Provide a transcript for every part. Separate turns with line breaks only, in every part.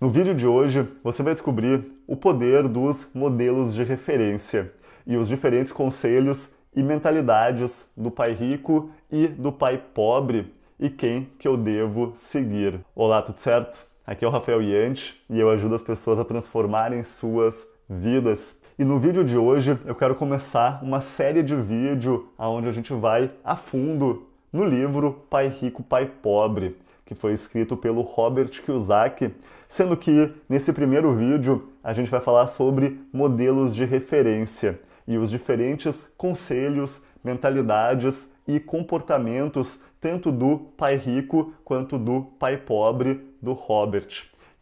No vídeo de hoje, você vai descobrir o poder dos modelos de referência e os diferentes conselhos e mentalidades do pai rico e do pai pobre e quem que eu devo seguir. Olá, tudo certo? Aqui é o Rafael Yant e eu ajudo as pessoas a transformarem suas vidas. E no vídeo de hoje eu quero começar uma série de vídeo onde a gente vai a fundo no livro Pai Rico, Pai Pobre, que foi escrito pelo Robert Kiyosaki sendo que nesse primeiro vídeo a gente vai falar sobre modelos de referência e os diferentes conselhos, mentalidades e comportamentos tanto do pai rico quanto do pai pobre do Robert.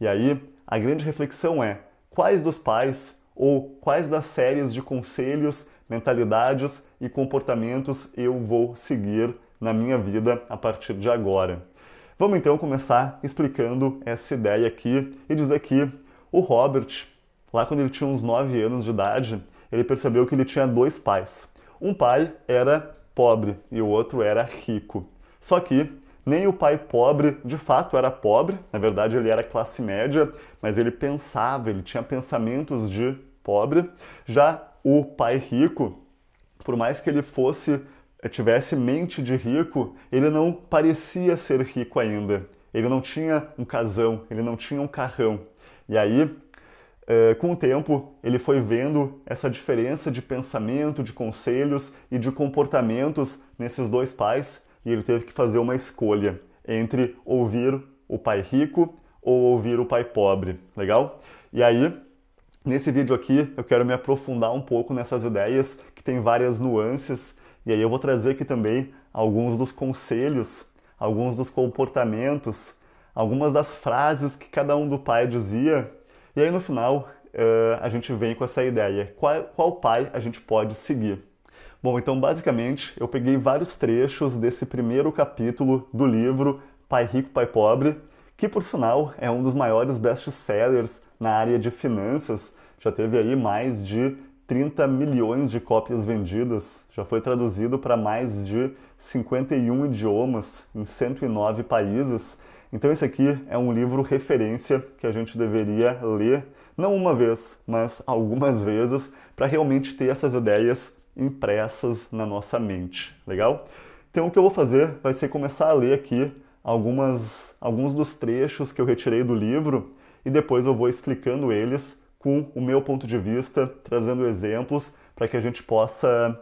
E aí, a grande reflexão é: quais dos pais ou quais das séries de conselhos, mentalidades e comportamentos eu vou seguir na minha vida a partir de agora? Vamos então começar explicando essa ideia aqui e dizer que o Robert, lá quando ele tinha uns 9 anos de idade, ele percebeu que ele tinha dois pais. Um pai era pobre e o outro era rico. Só que nem o pai pobre de fato era pobre, na verdade ele era classe média, mas ele pensava, ele tinha pensamentos de pobre. Já o pai rico, por mais que ele fosse tivesse mente de rico, ele não parecia ser rico ainda. Ele não tinha um casão, ele não tinha um carrão. E aí, eh, com o tempo, ele foi vendo essa diferença de pensamento, de conselhos e de comportamentos nesses dois pais e ele teve que fazer uma escolha entre ouvir o pai rico ou ouvir o pai pobre. Legal? E aí, nesse vídeo aqui, eu quero me aprofundar um pouco nessas ideias que tem várias nuances e aí eu vou trazer aqui também alguns dos conselhos, alguns dos comportamentos, algumas das frases que cada um do pai dizia. E aí no final uh, a gente vem com essa ideia: qual, qual pai a gente pode seguir? Bom, então basicamente eu peguei vários trechos desse primeiro capítulo do livro Pai Rico, Pai Pobre, que por sinal é um dos maiores best-sellers na área de finanças. Já teve aí mais de 30 milhões de cópias vendidas, já foi traduzido para mais de 51 idiomas em 109 países. Então esse aqui é um livro referência que a gente deveria ler não uma vez, mas algumas vezes para realmente ter essas ideias impressas na nossa mente, legal? Então o que eu vou fazer vai ser começar a ler aqui algumas alguns dos trechos que eu retirei do livro e depois eu vou explicando eles com o meu ponto de vista, trazendo exemplos para que a gente possa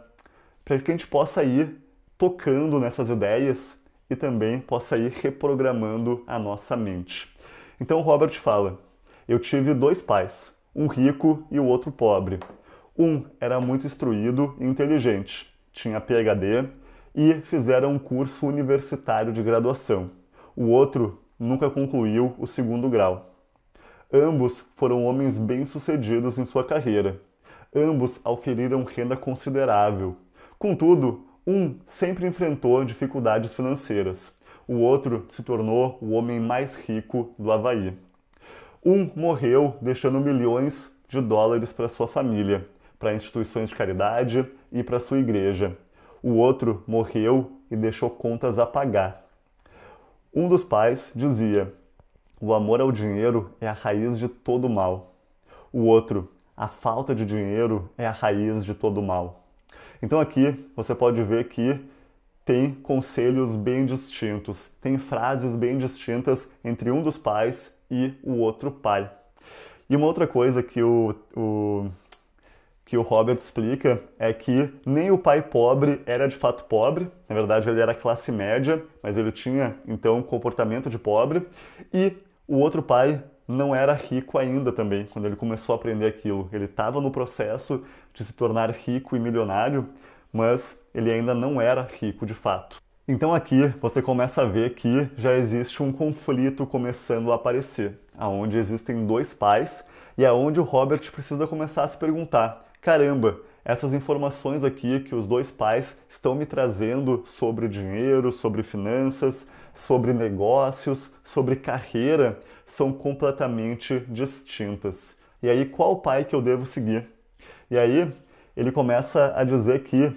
para que a gente possa ir tocando nessas ideias e também possa ir reprogramando a nossa mente. Então Robert fala: Eu tive dois pais, um rico e o outro pobre. Um era muito instruído e inteligente, tinha PhD e fizeram um curso universitário de graduação. O outro nunca concluiu o segundo grau. Ambos foram homens bem-sucedidos em sua carreira. Ambos auferiram renda considerável. Contudo, um sempre enfrentou dificuldades financeiras. O outro se tornou o homem mais rico do Havaí. Um morreu deixando milhões de dólares para sua família, para instituições de caridade e para sua igreja. O outro morreu e deixou contas a pagar. Um dos pais dizia: o amor ao dinheiro é a raiz de todo mal. O outro, a falta de dinheiro é a raiz de todo mal. Então aqui você pode ver que tem conselhos bem distintos, tem frases bem distintas entre um dos pais e o outro pai. E uma outra coisa que o, o que o Robert explica é que nem o pai pobre era de fato pobre, na verdade ele era classe média, mas ele tinha então um comportamento de pobre, e o outro pai não era rico ainda também, quando ele começou a aprender aquilo. Ele estava no processo de se tornar rico e milionário, mas ele ainda não era rico de fato. Então aqui você começa a ver que já existe um conflito começando a aparecer, aonde existem dois pais e aonde o Robert precisa começar a se perguntar: caramba, essas informações aqui que os dois pais estão me trazendo sobre dinheiro, sobre finanças, sobre negócios, sobre carreira são completamente distintas. E aí, qual pai que eu devo seguir? E aí, ele começa a dizer que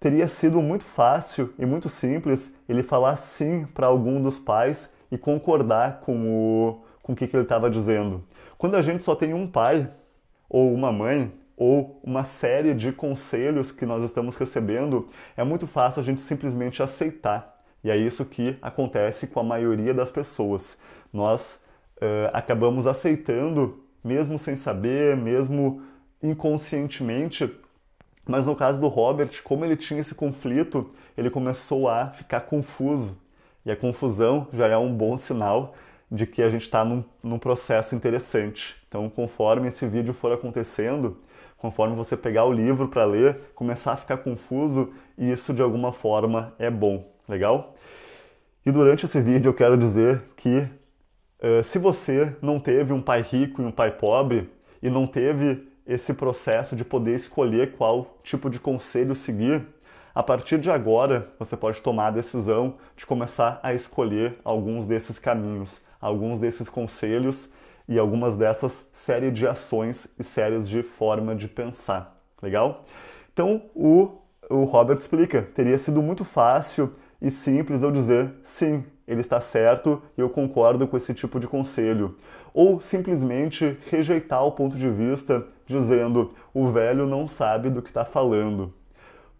teria sido muito fácil e muito simples ele falar sim para algum dos pais e concordar com o com o que, que ele estava dizendo. Quando a gente só tem um pai ou uma mãe ou uma série de conselhos que nós estamos recebendo, é muito fácil a gente simplesmente aceitar e é isso que acontece com a maioria das pessoas. Nós uh, acabamos aceitando, mesmo sem saber, mesmo inconscientemente. Mas no caso do Robert, como ele tinha esse conflito, ele começou a ficar confuso. E a confusão já é um bom sinal de que a gente está num, num, processo interessante. Então, conforme esse vídeo for acontecendo, conforme você pegar o livro para ler, começar a ficar confuso, isso de alguma forma é bom. Legal? E durante esse vídeo eu quero dizer que eh, se você não teve um pai rico e um pai pobre e não teve esse processo de poder escolher qual tipo de conselho seguir, a partir de agora você pode tomar a decisão de começar a escolher alguns desses caminhos, alguns desses conselhos e algumas dessas série de ações e séries de forma de pensar. Legal? Então o, o Robert explica: teria sido muito fácil e simples eu dizer sim, ele está certo e eu concordo com esse tipo de conselho. Ou simplesmente rejeitar o ponto de vista dizendo o velho não sabe do que está falando.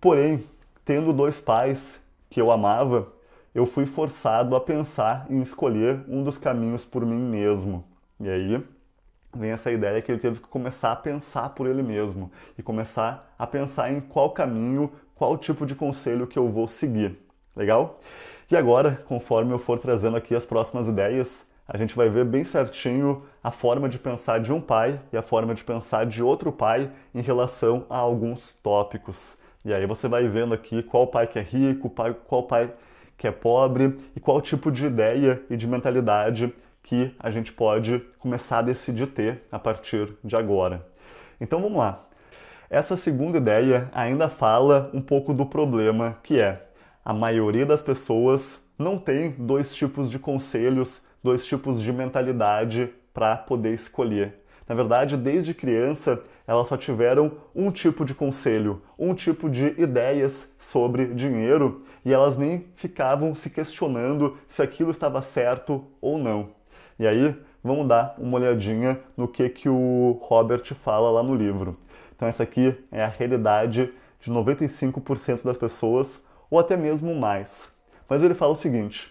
Porém, tendo dois pais que eu amava, eu fui forçado a pensar em escolher um dos caminhos por mim mesmo. E aí vem essa ideia que ele teve que começar a pensar por ele mesmo e começar a pensar em qual caminho, qual tipo de conselho que eu vou seguir. Legal? E agora, conforme eu for trazendo aqui as próximas ideias, a gente vai ver bem certinho a forma de pensar de um pai e a forma de pensar de outro pai em relação a alguns tópicos. E aí você vai vendo aqui qual pai que é rico, qual pai que é pobre e qual tipo de ideia e de mentalidade que a gente pode começar a decidir ter a partir de agora. Então vamos lá. Essa segunda ideia ainda fala um pouco do problema que é a maioria das pessoas não tem dois tipos de conselhos, dois tipos de mentalidade para poder escolher. Na verdade, desde criança, elas só tiveram um tipo de conselho, um tipo de ideias sobre dinheiro e elas nem ficavam se questionando se aquilo estava certo ou não. E aí, vamos dar uma olhadinha no que, que o Robert fala lá no livro. Então, essa aqui é a realidade de 95% das pessoas ou até mesmo mais. Mas ele fala o seguinte: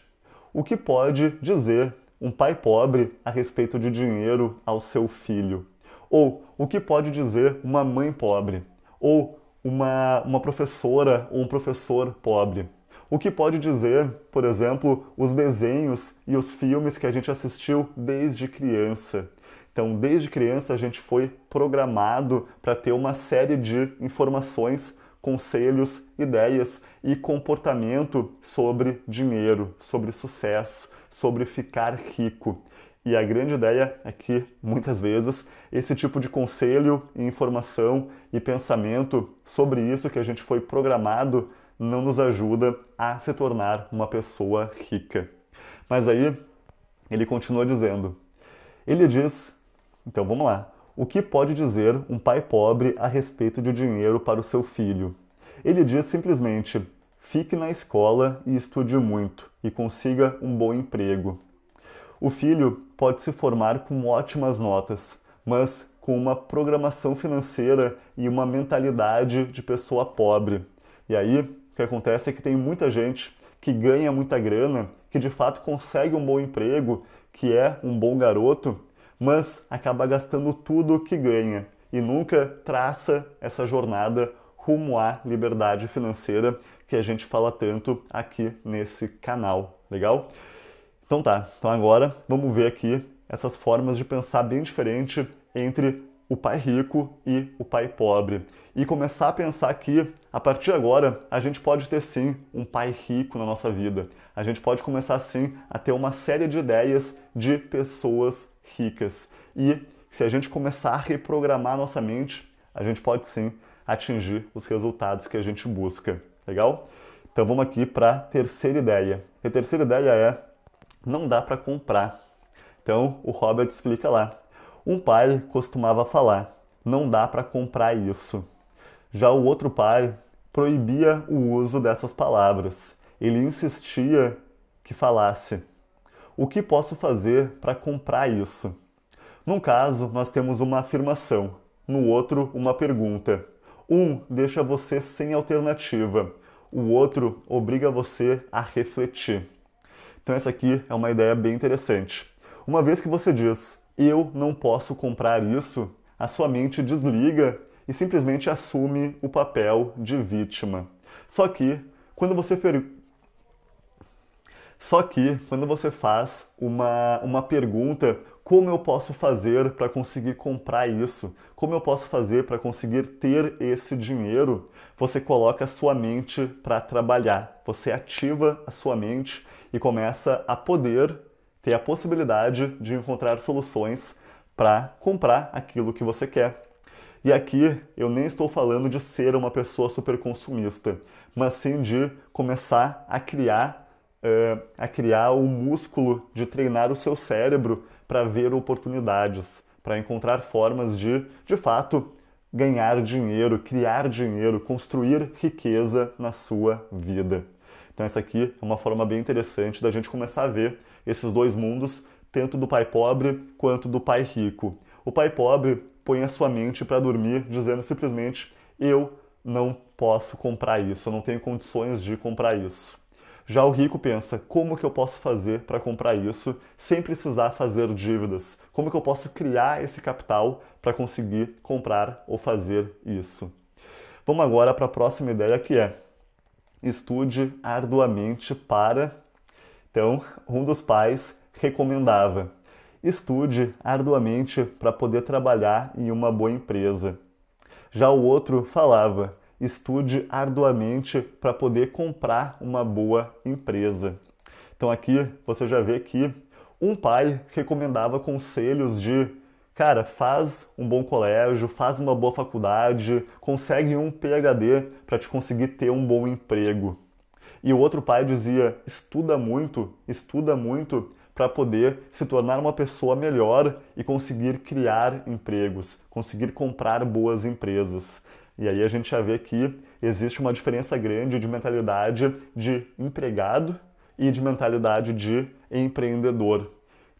o que pode dizer um pai pobre a respeito de dinheiro ao seu filho? Ou o que pode dizer uma mãe pobre? Ou uma, uma professora ou um professor pobre? O que pode dizer, por exemplo, os desenhos e os filmes que a gente assistiu desde criança? Então, desde criança, a gente foi programado para ter uma série de informações conselhos, ideias e comportamento sobre dinheiro, sobre sucesso, sobre ficar rico. E a grande ideia é que, muitas vezes, esse tipo de conselho, informação e pensamento sobre isso que a gente foi programado não nos ajuda a se tornar uma pessoa rica. Mas aí ele continua dizendo. Ele diz, então vamos lá. O que pode dizer um pai pobre a respeito de dinheiro para o seu filho? Ele diz simplesmente: fique na escola e estude muito e consiga um bom emprego. O filho pode se formar com ótimas notas, mas com uma programação financeira e uma mentalidade de pessoa pobre. E aí, o que acontece é que tem muita gente que ganha muita grana, que de fato consegue um bom emprego, que é um bom garoto, mas acaba gastando tudo o que ganha e nunca traça essa jornada rumo à liberdade financeira que a gente fala tanto aqui nesse canal, legal? Então tá, então agora vamos ver aqui essas formas de pensar bem diferente entre o pai rico e o pai pobre. E começar a pensar que, a partir de agora, a gente pode ter sim um pai rico na nossa vida. A gente pode começar sim a ter uma série de ideias de pessoas ricas. E se a gente começar a reprogramar nossa mente, a gente pode sim atingir os resultados que a gente busca. Legal? Então vamos aqui para a terceira ideia. E a terceira ideia é: não dá para comprar. Então o Robert explica lá um pai costumava falar: não dá para comprar isso. Já o outro pai proibia o uso dessas palavras. Ele insistia que falasse: o que posso fazer para comprar isso? Num caso, nós temos uma afirmação, no outro, uma pergunta. Um deixa você sem alternativa, o outro obriga você a refletir. Então, essa aqui é uma ideia bem interessante. Uma vez que você diz eu não posso comprar isso, a sua mente desliga e simplesmente assume o papel de vítima. Só que quando você per... só que quando você faz uma, uma pergunta como eu posso fazer para conseguir comprar isso? Como eu posso fazer para conseguir ter esse dinheiro? Você coloca a sua mente para trabalhar. Você ativa a sua mente e começa a poder ter a possibilidade de encontrar soluções para comprar aquilo que você quer. E aqui eu nem estou falando de ser uma pessoa super consumista, mas sim de começar a criar uh, a criar o músculo de treinar o seu cérebro para ver oportunidades, para encontrar formas de, de fato, ganhar dinheiro, criar dinheiro, construir riqueza na sua vida. Então essa aqui é uma forma bem interessante da gente começar a ver esses dois mundos, tanto do pai pobre quanto do pai rico. O pai pobre põe a sua mente para dormir dizendo simplesmente: eu não posso comprar isso, eu não tenho condições de comprar isso. Já o rico pensa: como que eu posso fazer para comprar isso sem precisar fazer dívidas? Como que eu posso criar esse capital para conseguir comprar ou fazer isso? Vamos agora para a próxima ideia que é: estude arduamente para então, um dos pais recomendava: estude arduamente para poder trabalhar em uma boa empresa. Já o outro falava: estude arduamente para poder comprar uma boa empresa. Então aqui você já vê que um pai recomendava conselhos de cara, faz um bom colégio, faz uma boa faculdade, consegue um PhD para te conseguir ter um bom emprego. E o outro pai dizia: estuda muito, estuda muito para poder se tornar uma pessoa melhor e conseguir criar empregos, conseguir comprar boas empresas. E aí a gente já vê que existe uma diferença grande de mentalidade de empregado e de mentalidade de empreendedor.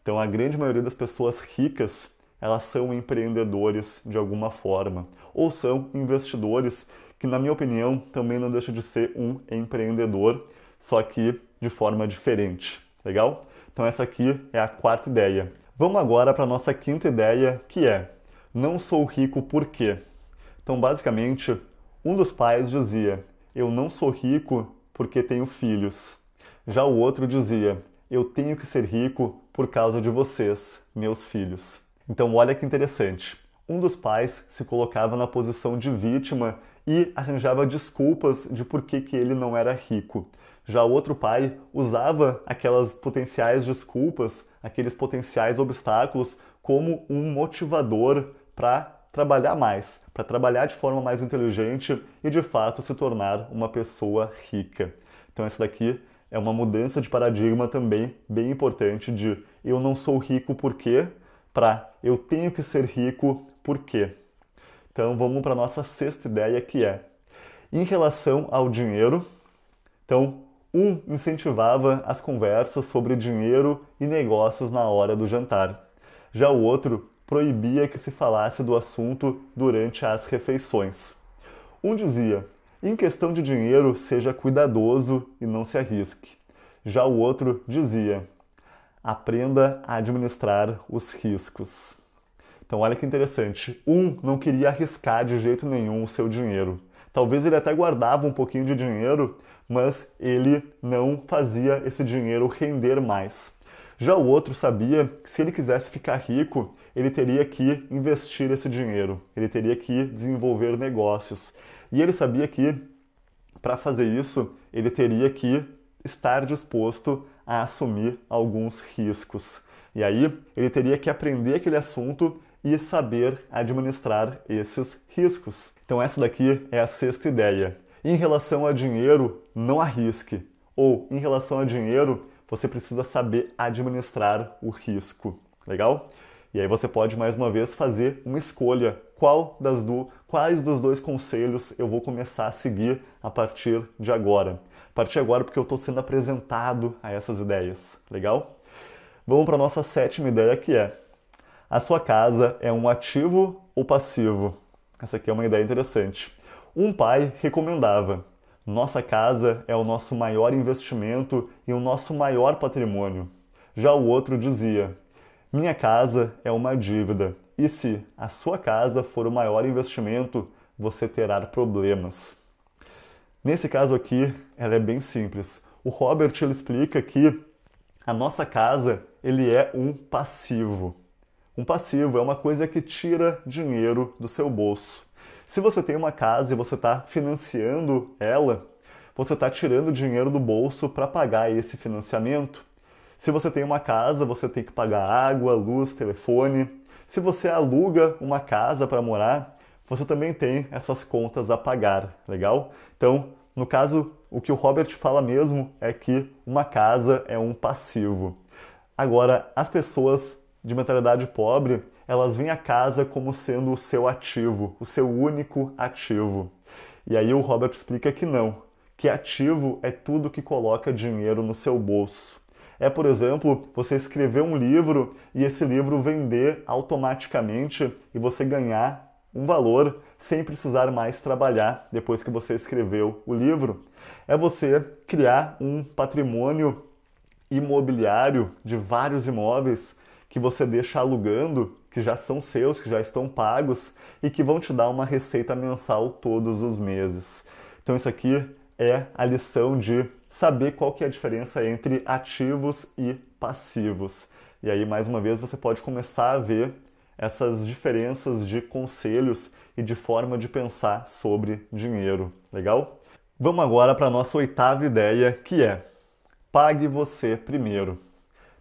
Então a grande maioria das pessoas ricas, elas são empreendedores de alguma forma ou são investidores que, na minha opinião, também não deixa de ser um empreendedor, só que de forma diferente. Legal? Então, essa aqui é a quarta ideia. Vamos agora para a nossa quinta ideia, que é: Não sou rico por quê? Então, basicamente, um dos pais dizia: Eu não sou rico porque tenho filhos. Já o outro dizia: Eu tenho que ser rico por causa de vocês, meus filhos. Então, olha que interessante. Um dos pais se colocava na posição de vítima e arranjava desculpas de por que, que ele não era rico. Já o outro pai usava aquelas potenciais desculpas, aqueles potenciais obstáculos, como um motivador para trabalhar mais, para trabalhar de forma mais inteligente e de fato se tornar uma pessoa rica. Então, essa daqui é uma mudança de paradigma também bem importante de eu não sou rico por quê? Para eu tenho que ser rico por quê? Então vamos para a nossa sexta ideia que é em relação ao dinheiro. Então, um incentivava as conversas sobre dinheiro e negócios na hora do jantar. Já o outro proibia que se falasse do assunto durante as refeições. Um dizia: em questão de dinheiro, seja cuidadoso e não se arrisque. Já o outro dizia: aprenda a administrar os riscos. Então, olha que interessante. Um não queria arriscar de jeito nenhum o seu dinheiro. Talvez ele até guardava um pouquinho de dinheiro, mas ele não fazia esse dinheiro render mais. Já o outro sabia que se ele quisesse ficar rico, ele teria que investir esse dinheiro, ele teria que desenvolver negócios. E ele sabia que para fazer isso, ele teria que estar disposto a assumir alguns riscos. E aí, ele teria que aprender aquele assunto e saber administrar esses riscos. Então, essa daqui é a sexta ideia. Em relação a dinheiro, não arrisque. Ou, em relação a dinheiro, você precisa saber administrar o risco. Legal? E aí você pode mais uma vez fazer uma escolha. Qual das do, quais dos dois conselhos eu vou começar a seguir a partir de agora? A partir de agora, porque eu estou sendo apresentado a essas ideias. Legal? Vamos para a nossa sétima ideia que é a sua casa é um ativo ou passivo? Essa aqui é uma ideia interessante. Um pai recomendava: nossa casa é o nosso maior investimento e o nosso maior patrimônio. Já o outro dizia: minha casa é uma dívida. E se a sua casa for o maior investimento, você terá problemas. Nesse caso aqui, ela é bem simples. O Robert ele explica que a nossa casa ele é um passivo. Um passivo é uma coisa que tira dinheiro do seu bolso. Se você tem uma casa e você está financiando ela, você está tirando dinheiro do bolso para pagar esse financiamento. Se você tem uma casa, você tem que pagar água, luz, telefone. Se você aluga uma casa para morar, você também tem essas contas a pagar, legal? Então, no caso, o que o Robert fala mesmo é que uma casa é um passivo. Agora, as pessoas de mentalidade pobre, elas vêm a casa como sendo o seu ativo, o seu único ativo. E aí o Robert explica que não, que ativo é tudo que coloca dinheiro no seu bolso. É, por exemplo, você escrever um livro e esse livro vender automaticamente e você ganhar um valor sem precisar mais trabalhar depois que você escreveu o livro. É você criar um patrimônio imobiliário de vários imóveis que você deixa alugando, que já são seus, que já estão pagos e que vão te dar uma receita mensal todos os meses. Então isso aqui é a lição de saber qual que é a diferença entre ativos e passivos. E aí mais uma vez você pode começar a ver essas diferenças de conselhos e de forma de pensar sobre dinheiro. Legal? Vamos agora para a nossa oitava ideia, que é pague você primeiro.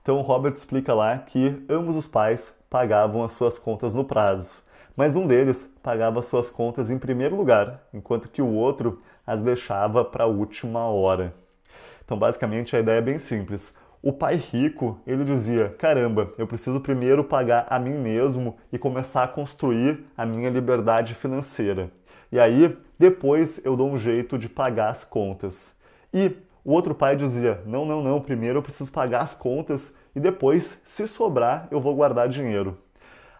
Então o Robert explica lá que ambos os pais pagavam as suas contas no prazo, mas um deles pagava suas contas em primeiro lugar, enquanto que o outro as deixava para a última hora. Então basicamente a ideia é bem simples. O pai rico, ele dizia: "Caramba, eu preciso primeiro pagar a mim mesmo e começar a construir a minha liberdade financeira. E aí, depois eu dou um jeito de pagar as contas." E o outro pai dizia: Não, não, não, primeiro eu preciso pagar as contas e depois, se sobrar, eu vou guardar dinheiro.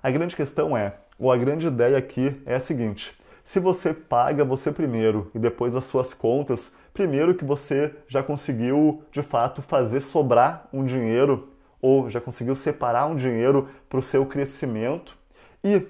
A grande questão é, ou a grande ideia aqui é a seguinte: se você paga você primeiro e depois as suas contas, primeiro que você já conseguiu de fato fazer sobrar um dinheiro ou já conseguiu separar um dinheiro para o seu crescimento. E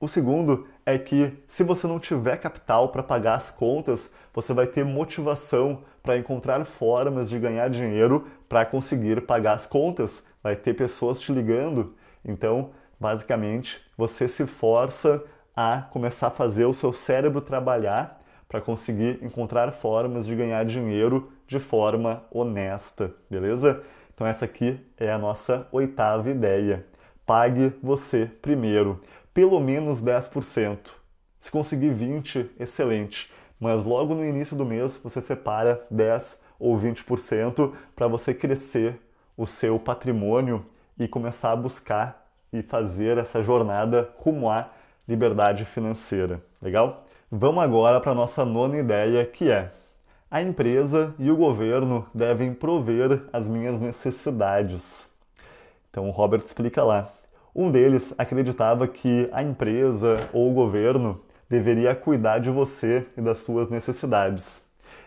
o segundo é que se você não tiver capital para pagar as contas, você vai ter motivação para encontrar formas de ganhar dinheiro para conseguir pagar as contas. Vai ter pessoas te ligando. Então, basicamente, você se força a começar a fazer o seu cérebro trabalhar para conseguir encontrar formas de ganhar dinheiro de forma honesta, beleza? Então essa aqui é a nossa oitava ideia. Pague você primeiro, pelo menos 10%. Se conseguir 20, excelente mas logo no início do mês você separa 10 ou 20% para você crescer o seu patrimônio e começar a buscar e fazer essa jornada rumo à liberdade financeira. Legal? Vamos agora para a nossa nona ideia, que é: a empresa e o governo devem prover as minhas necessidades. Então, o Robert explica lá. Um deles acreditava que a empresa ou o governo deveria cuidar de você e das suas necessidades.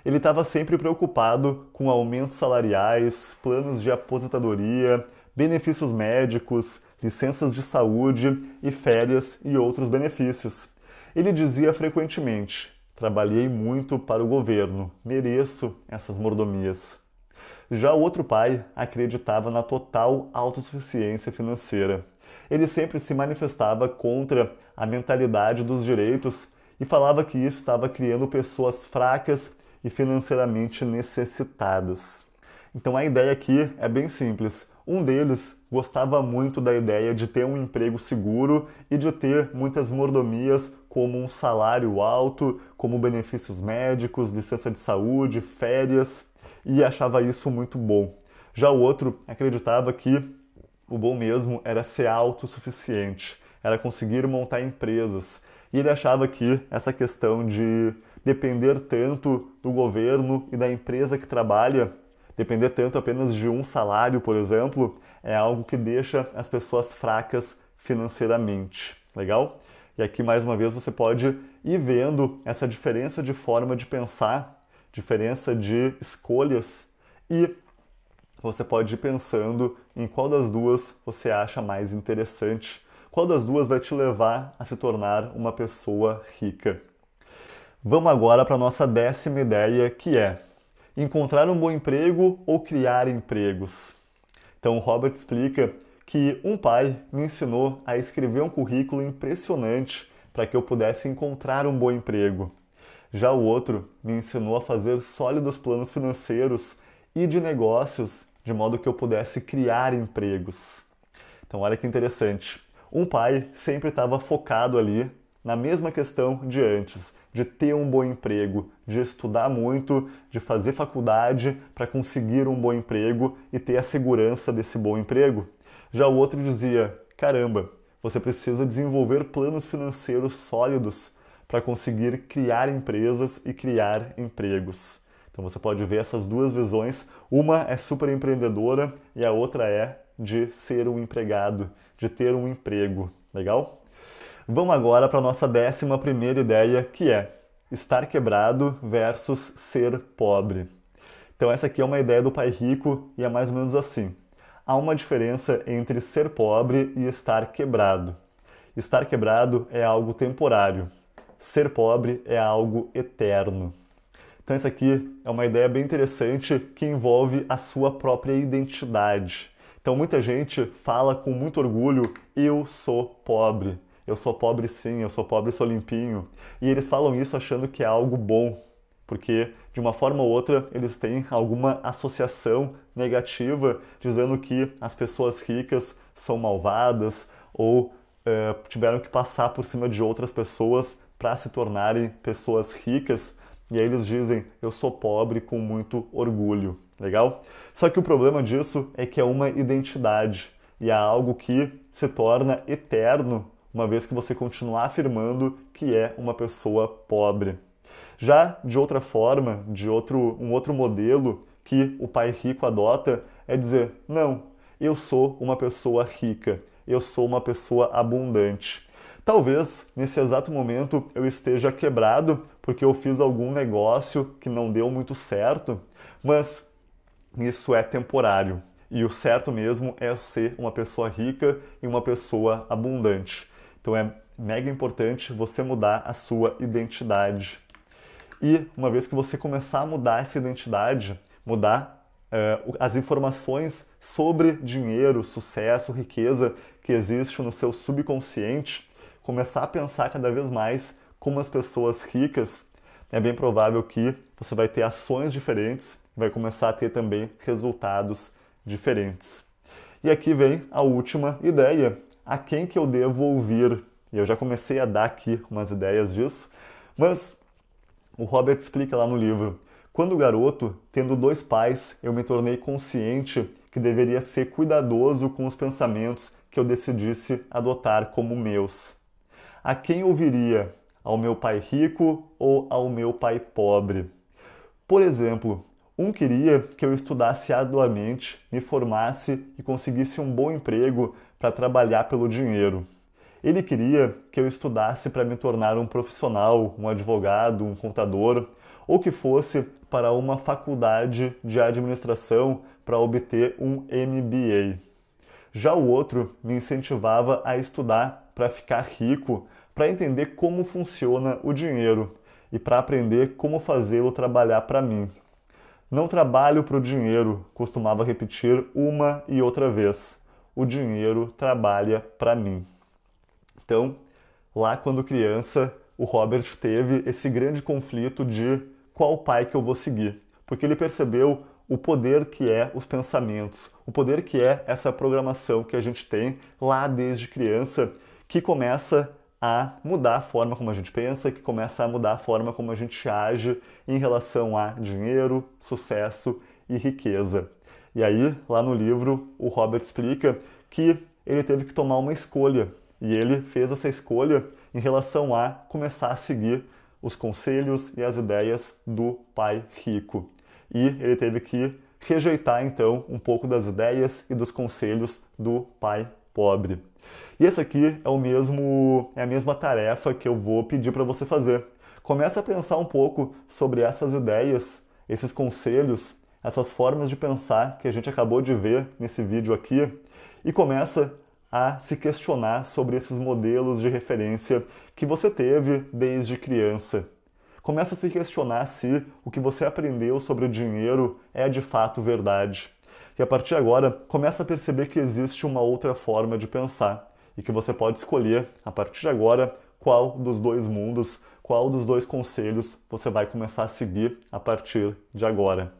Ele estava sempre preocupado com aumentos salariais, planos de aposentadoria, benefícios médicos, licenças de saúde e férias e outros benefícios. Ele dizia frequentemente: Trabalhei muito para o governo, mereço essas mordomias. Já o outro pai acreditava na total autossuficiência financeira ele sempre se manifestava contra a mentalidade dos direitos e falava que isso estava criando pessoas fracas e financeiramente necessitadas. Então a ideia aqui é bem simples. Um deles gostava muito da ideia de ter um emprego seguro e de ter muitas mordomias, como um salário alto, como benefícios médicos, licença de saúde, férias, e achava isso muito bom. Já o outro acreditava que o bom mesmo era ser autossuficiente, era conseguir montar empresas. E ele achava que essa questão de depender tanto do governo e da empresa que trabalha, depender tanto apenas de um salário, por exemplo, é algo que deixa as pessoas fracas financeiramente. Legal? E aqui mais uma vez você pode ir vendo essa diferença de forma de pensar, diferença de escolhas e você pode ir pensando em qual das duas você acha mais interessante, qual das duas vai te levar a se tornar uma pessoa rica. Vamos agora para a nossa décima ideia, que é encontrar um bom emprego ou criar empregos. Então, Robert explica que um pai me ensinou a escrever um currículo impressionante para que eu pudesse encontrar um bom emprego. Já o outro me ensinou a fazer sólidos planos financeiros e de negócios de modo que eu pudesse criar empregos. Então, olha que interessante. Um pai sempre estava focado ali na mesma questão de antes, de ter um bom emprego, de estudar muito, de fazer faculdade para conseguir um bom emprego e ter a segurança desse bom emprego. Já o outro dizia: caramba, você precisa desenvolver planos financeiros sólidos para conseguir criar empresas e criar empregos. Então você pode ver essas duas visões. Uma é super empreendedora e a outra é de ser um empregado, de ter um emprego. Legal? Vamos agora para a nossa décima primeira ideia, que é estar quebrado versus ser pobre. Então essa aqui é uma ideia do pai rico e é mais ou menos assim. Há uma diferença entre ser pobre e estar quebrado. Estar quebrado é algo temporário. Ser pobre é algo eterno. Então, isso aqui é uma ideia bem interessante que envolve a sua própria identidade. Então, muita gente fala com muito orgulho: eu sou pobre. Eu sou pobre sim, eu sou pobre, sou limpinho. E eles falam isso achando que é algo bom, porque de uma forma ou outra eles têm alguma associação negativa dizendo que as pessoas ricas são malvadas ou eh, tiveram que passar por cima de outras pessoas para se tornarem pessoas ricas e aí eles dizem: eu sou pobre com muito orgulho. Legal? Só que o problema disso é que é uma identidade e é algo que se torna eterno uma vez que você continuar afirmando que é uma pessoa pobre. Já de outra forma, de outro, um outro modelo que o pai rico adota é dizer: não, eu sou uma pessoa rica, eu sou uma pessoa abundante. Talvez nesse exato momento eu esteja quebrado porque eu fiz algum negócio que não deu muito certo, mas isso é temporário. E o certo mesmo é ser uma pessoa rica e uma pessoa abundante. Então é mega importante você mudar a sua identidade. E uma vez que você começar a mudar essa identidade, mudar uh, as informações sobre dinheiro, sucesso, riqueza que existe no seu subconsciente, começar a pensar cada vez mais como as pessoas ricas, é bem provável que você vai ter ações diferentes, vai começar a ter também resultados diferentes. E aqui vem a última ideia: a quem que eu devo ouvir? E eu já comecei a dar aqui umas ideias disso, mas o Robert explica lá no livro. Quando garoto, tendo dois pais, eu me tornei consciente que deveria ser cuidadoso com os pensamentos que eu decidisse adotar como meus a quem ouviria? Ao meu pai rico ou ao meu pai pobre? Por exemplo, um queria que eu estudasse arduamente, me formasse e conseguisse um bom emprego para trabalhar pelo dinheiro. Ele queria que eu estudasse para me tornar um profissional, um advogado, um contador, ou que fosse para uma faculdade de administração para obter um MBA. Já o outro me incentivava a estudar para ficar rico, para entender como funciona o dinheiro e para aprender como fazê-lo trabalhar para mim. Não trabalho para o dinheiro, costumava repetir uma e outra vez. O dinheiro trabalha para mim. Então, lá quando criança, o Robert teve esse grande conflito de qual pai que eu vou seguir, porque ele percebeu o poder que é os pensamentos, o poder que é essa programação que a gente tem lá desde criança que começa a mudar a forma como a gente pensa, que começa a mudar a forma como a gente age em relação a dinheiro, sucesso e riqueza. E aí, lá no livro, o Robert explica que ele teve que tomar uma escolha e ele fez essa escolha em relação a começar a seguir os conselhos e as ideias do pai rico. E ele teve que rejeitar então um pouco das ideias e dos conselhos do pai pobre. E esse aqui é o mesmo é a mesma tarefa que eu vou pedir para você fazer. Começa a pensar um pouco sobre essas ideias, esses conselhos, essas formas de pensar que a gente acabou de ver nesse vídeo aqui e começa a se questionar sobre esses modelos de referência que você teve desde criança. Começa a se questionar se o que você aprendeu sobre o dinheiro é de fato verdade que a partir de agora começa a perceber que existe uma outra forma de pensar e que você pode escolher a partir de agora qual dos dois mundos, qual dos dois conselhos você vai começar a seguir a partir de agora.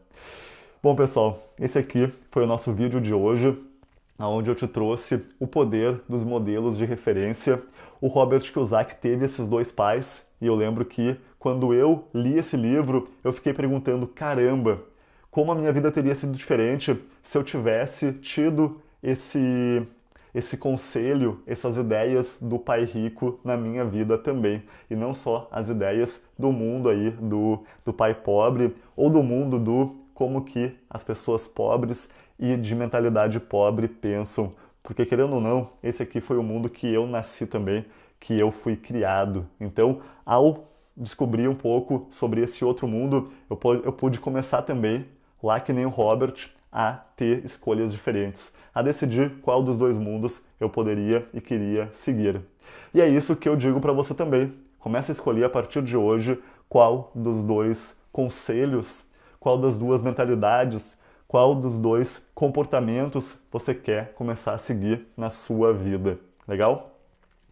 Bom, pessoal, esse aqui foi o nosso vídeo de hoje, onde eu te trouxe o poder dos modelos de referência. O Robert Kiyosaki teve esses dois pais, e eu lembro que quando eu li esse livro, eu fiquei perguntando: caramba, como a minha vida teria sido diferente se eu tivesse tido esse esse conselho, essas ideias do pai rico na minha vida também. E não só as ideias do mundo aí do, do pai pobre ou do mundo do como que as pessoas pobres e de mentalidade pobre pensam. Porque querendo ou não, esse aqui foi o mundo que eu nasci também, que eu fui criado. Então, ao descobrir um pouco sobre esse outro mundo, eu pude começar também Lá que nem o Robert, a ter escolhas diferentes, a decidir qual dos dois mundos eu poderia e queria seguir. E é isso que eu digo para você também. Comece a escolher a partir de hoje qual dos dois conselhos, qual das duas mentalidades, qual dos dois comportamentos você quer começar a seguir na sua vida. Legal?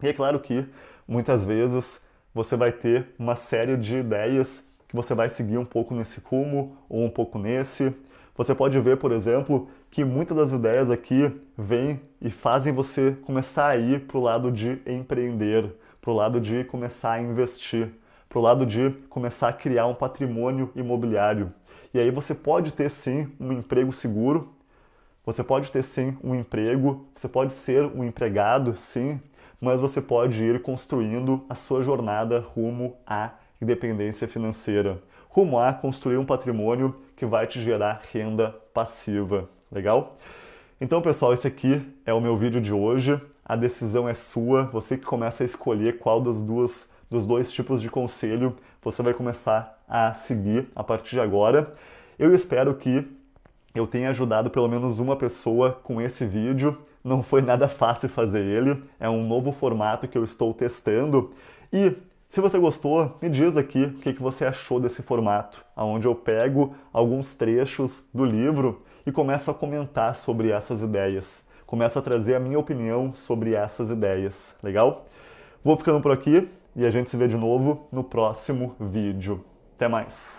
E é claro que muitas vezes você vai ter uma série de ideias que você vai seguir um pouco nesse rumo ou um pouco nesse. Você pode ver, por exemplo, que muitas das ideias aqui vêm e fazem você começar a ir para o lado de empreender, para o lado de começar a investir, para o lado de começar a criar um patrimônio imobiliário. E aí você pode ter sim um emprego seguro, você pode ter sim um emprego, você pode ser um empregado, sim, mas você pode ir construindo a sua jornada rumo a e dependência financeira, rumo a construir um patrimônio que vai te gerar renda passiva. Legal? Então, pessoal, esse aqui é o meu vídeo de hoje. A decisão é sua, você que começa a escolher qual dos, duas, dos dois tipos de conselho você vai começar a seguir a partir de agora. Eu espero que eu tenha ajudado pelo menos uma pessoa com esse vídeo. Não foi nada fácil fazer ele, é um novo formato que eu estou testando. E se você gostou, me diz aqui o que você achou desse formato, onde eu pego alguns trechos do livro e começo a comentar sobre essas ideias. Começo a trazer a minha opinião sobre essas ideias, legal? Vou ficando por aqui e a gente se vê de novo no próximo vídeo. Até mais!